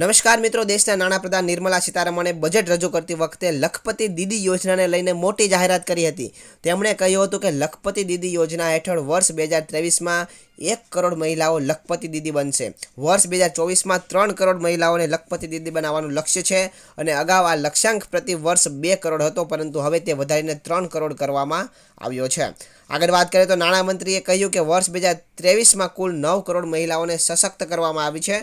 નમસ્કાર મિત્રો દેશના નાણાપ્રધાન નિર્મલા સીતારમણે બજેટ રજૂ કરતી વખતે લખપતિ દીદી યોજનાને લઈને મોટી જાહેરાત કરી હતી તેમણે કહ્યું હતું કે લખપતિ દીદી યોજના હેઠળ વર્ષ બે હજાર ત્રેવીસમાં એક કરોડ મહિલાઓ લખપતિ દીદી બનશે વર્ષ બે હજાર ચોવીસમાં ત્રણ કરોડ મહિલાઓને લખપતિ દીદી બનાવવાનું લક્ષ્ય છે અને અગાઉ આ લક્ષ્યાંક પ્રતિ વર્ષ બે કરોડ હતો પરંતુ હવે તે વધારીને ત્રણ કરોડ કરવામાં આવ્યો છે આગળ વાત કરીએ તો નાણામંત્રીએ કહ્યું કે વર્ષ બે હજાર ત્રેવીસમાં કુલ નવ કરોડ મહિલાઓને સશક્ત કરવામાં આવી છે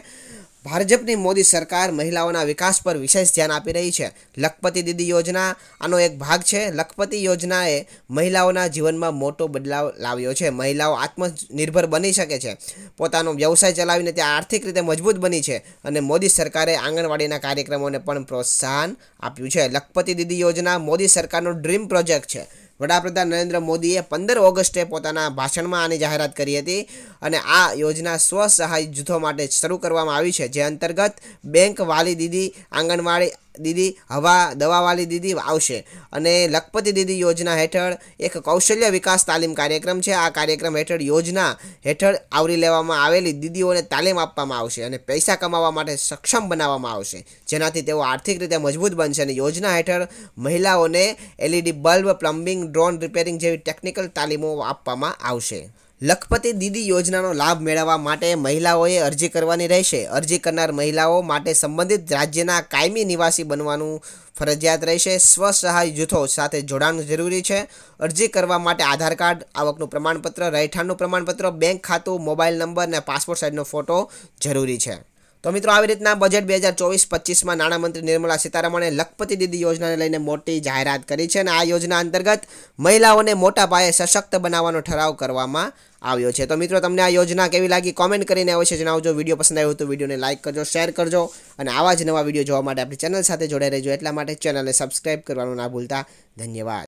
ભાજપની મોદી સરકાર મહિલાઓના વિકાસ પર વિશેષ ધ્યાન આપી રહી છે લખપતિ દીદી યોજના આનો એક ભાગ છે લખપતિ યોજનાએ મહિલાઓના જીવનમાં મોટો બદલાવ લાવ્યો છે મહિલાઓ આત્મનિર્ભર બની શકે છે પોતાનો વ્યવસાય ચલાવીને તે આર્થિક રીતે મજબૂત બની છે અને મોદી સરકારે આંગણવાડીના કાર્યક્રમોને પણ પ્રોત્સાહન આપ્યું છે લખપતિ દીદી યોજના મોદી સરકારનો ડ્રીમ પ્રોજેક્ટ છે વડાપ્રધાન નરેન્દ્ર મોદીએ પંદર ઓગસ્ટે પોતાના ભાષણમાં આની જાહેરાત કરી હતી અને આ યોજના સ્વ સહાય જૂથો માટે શરૂ કરવામાં આવી છે જે અંતર્ગત બેંક વાલી દીદી આંગણવાડી દીદી હવા દવાવાળી દીદી આવશે અને લખપતિ દીદી યોજના હેઠળ એક કૌશલ્ય વિકાસ તાલીમ કાર્યક્રમ છે આ કાર્યક્રમ હેઠળ યોજના હેઠળ આવરી લેવામાં આવેલી દીદીઓને તાલીમ આપવામાં આવશે અને પૈસા કમાવા માટે સક્ષમ બનાવવામાં આવશે જેનાથી તેઓ આર્થિક રીતે મજબૂત બનશે અને યોજના હેઠળ મહિલાઓને LED bulb plumbing drone repairing જેવી ટેકનિકલ તાલીમો આપવામાં આવશે લખપતિ દીદી યોજનાનો લાભ મેળવવા માટે મહિલાઓએ અરજી કરવાની રહેશે અરજી કરનાર મહિલાઓ માટે સંબંધિત રાજ્યના કાયમી નિવાસી બનવાનું ફરજિયાત રહેશે સ્વસહાય જૂથો સાથે જોડાણ જરૂરી છે અરજી કરવા માટે આધાર કાર્ડ આવકનું પ્રમાણપત્ર રહેઠાણનું પ્રમાણપત્ર બેંક ખાતું મોબાઈલ નંબર અને પાસપોર્ટ સાઇઝનો ફોટો જરૂરી છે તો મિત્રો આવી રીતના બજેટ બે હજાર ચોવીસ પચીસમાં નાણામંત્રી નિર્મલા સીતારમણે લખપતિ દીદી યોજનાને લઈને મોટી જાહેરાત કરી છે અને આ યોજના અંતર્ગત મહિલાઓને મોટા પાયે સશક્ત બનાવવાનો ઠરાવ કરવામાં આવ્યો છે તો મિત્રો તમને આ યોજના કેવી લાગી કોમેન્ટ કરીને અવશ્ય જણાવજો વિડીયો પસંદ આવ્યો તો વિડીયોને લાઇક કરજો શેર કરજો અને આવા જ નવા વિડીયો જોવા માટે આપણી ચેનલ સાથે જોડાઈ રહેજો એટલા માટે ચેનલને સબસ્ક્રાઈબ કરવાનું ના ભૂલતા ધન્યવાદ